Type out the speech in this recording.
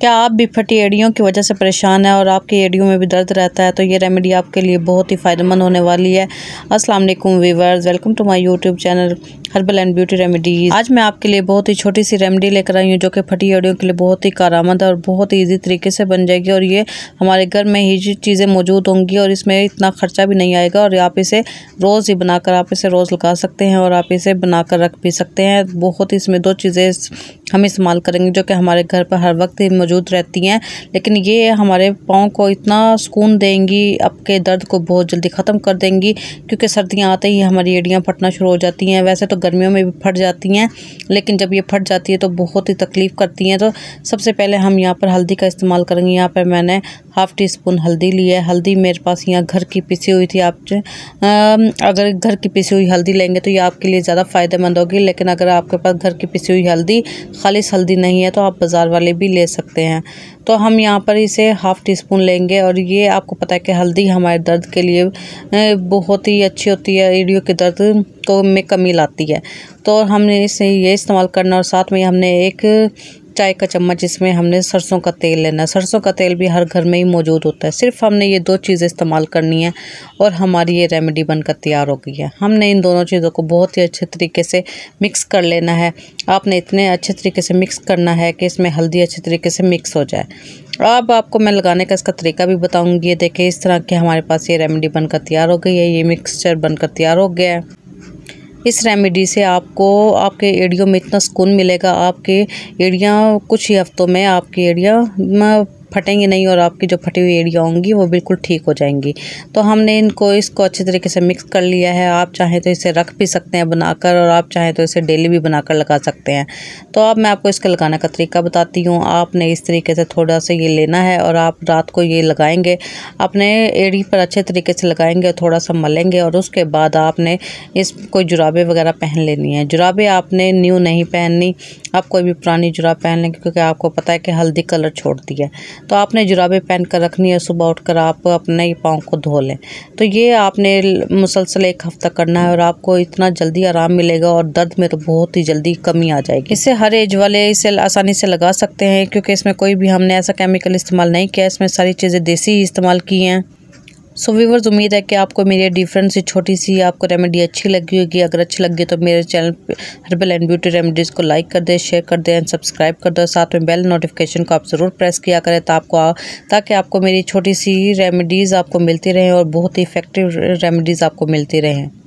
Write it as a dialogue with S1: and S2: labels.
S1: क्या आप भी फटी एड़ियों की वजह से परेशान हैं और आपकी एड़ियों में भी दर्द रहता है तो ये रेमेडी आपके लिए बहुत ही फ़ायदेमंद होने वाली है अस्सलाम वालेकुम viewers welcome to my YouTube channel herbal and beauty remedies आज मैं आपके लिए बहुत ही छोटी सी रेमेडी लेकर आई हूँ जो कि फटी हड्डियों के लिए बहुत ही कारामद और बहुत ही ईजी तरीके से बन जाएगी और ये हमारे घर में ही चीज़ें मौजूद होंगी और इसमें इतना खर्चा भी नहीं आएगा और आप इसे रोज़ ही बनाकर आप इसे रोज़ लगा सकते हैं और आप इसे बनाकर रख भी सकते हैं बहुत ही इसमें दो चीज़ें हम इस्तेमाल करेंगे जो कि हमारे घर पर हर वक्त ही मौजूद रहती हैं लेकिन ये हमारे पाँव को इतना सुकून देंगी आपके दर्द को बहुत जल्दी ख़त्म कर देंगी क्योंकि सर्दियाँ आते ही हमारी एड़ियाँ फटना शुरू हो जाती हैं वैसे तो गर्मियों में भी फट जाती हैं लेकिन जब ये फट जाती है तो बहुत ही तकलीफ़ करती हैं तो सबसे पहले हम यहाँ पर हल्दी का इस्तेमाल करेंगे यहाँ पर मैंने हाफ़ टी स्पून हल्दी ली है हल्दी मेरे पास यहाँ घर की पिसी हुई थी आप अगर घर की पिसी हुई हल्दी लेंगे तो ये आपके लिए ज़्यादा फ़ायदेमंद होगी लेकिन अगर आपके पास घर की पिसी हुई हल्दी खालिश हल्दी नहीं है तो आप बाज़ार वाले भी ले सकते हैं तो हम यहाँ पर इसे हाफ़ टी स्पून लेंगे और ये आपको पता है कि हल्दी हमारे दर्द के लिए बहुत ही अच्छी होती है एडियो के दर्द तो में कमी लाती है तो हमने इसे ये इस्तेमाल करना और साथ में हमने एक चाय का चम्मच इसमें हमने सरसों का तेल लेना है सरसों का तेल भी हर घर में ही मौजूद होता है सिर्फ हमने ये दो चीज़ें इस्तेमाल करनी है और हमारी ये रेमेडी बनकर तैयार हो गई है हमने इन दोनों चीज़ों को बहुत ही अच्छे तरीके से मिक्स कर लेना है आपने इतने अच्छे तरीके से मिक्स करना है कि इसमें हल्दी अच्छे तरीके से मिक्स हो जाए अब आपको मैं लगाने का इसका तरीका भी बताऊँगी ये देखिए इस तरह के हमारे पास ये रेमेडी बनकर तैयार हो गई है ये मिक्सचर बनकर तैयार हो गया है इस रेमेडी से आपको आपके एडियो में इतना सुकून मिलेगा आपके एड़ियाँ कुछ ही हफ्तों में आपकी एड़ियाँ फटेंगे नहीं और आपकी जो फटी हुई एड़ियाँ होंगी वो बिल्कुल ठीक हो जाएंगी तो हमने इनको इसको अच्छे तरीके से मिक्स कर लिया है आप चाहें तो इसे रख भी सकते हैं बनाकर और आप चाहें तो इसे डेली भी बनाकर लगा सकते हैं तो अब मैं आपको इसका लगाने का तरीका बताती हूँ आपने इस तरीके से थोड़ा सा ये लेना है और आप रात को ये लगाएँगे अपने एड़ी पर अच्छे तरीके से लगाएँगे और थोड़ा सा मलेंगे और उसके बाद आपने इस कोई जुराबे वगैरह पहन लेनी है जुराबे आपने न्यू नहीं पहननी आप कोई भी पुरानी जुराब पहन लें क्योंकि आपको पता है कि हल्दी कलर छोड़ती है तो आपने जुराबें पहन कर रखनी है सुबह उठकर आप अपने ही पाँव को धो लें तो ये आपने मुसलसल एक हफ़्ता करना है और आपको इतना जल्दी आराम मिलेगा और दर्द में तो बहुत ही जल्दी कमी आ जाएगी इसे हर एज वाले इसे आसानी से लगा सकते हैं क्योंकि इसमें कोई भी हमने ऐसा केमिकल इस्तेमाल नहीं किया इसमें सारी चीज़ें देसी इस्तेमाल की हैं सो व्यूवर्स उम्मीद है कि आपको मेरी डिफरेंट से छोटी सी आपको रेमेडी अच्छी लगी होगी अगर अच्छी लगी तो मेरे channel herbal and beauty remedies को लाइक कर दें शेयर कर दें एंड सब्सक्राइब कर दें साथ में बेल नोटिफिकेशन को आप ज़रूर प्रेस किया करें तो आपको ताकि आपको मेरी छोटी सी रेमेडीज़ आपको मिलती रहें और बहुत ही इफेक्टिव रेमेडीज़ आपको मिलती रहें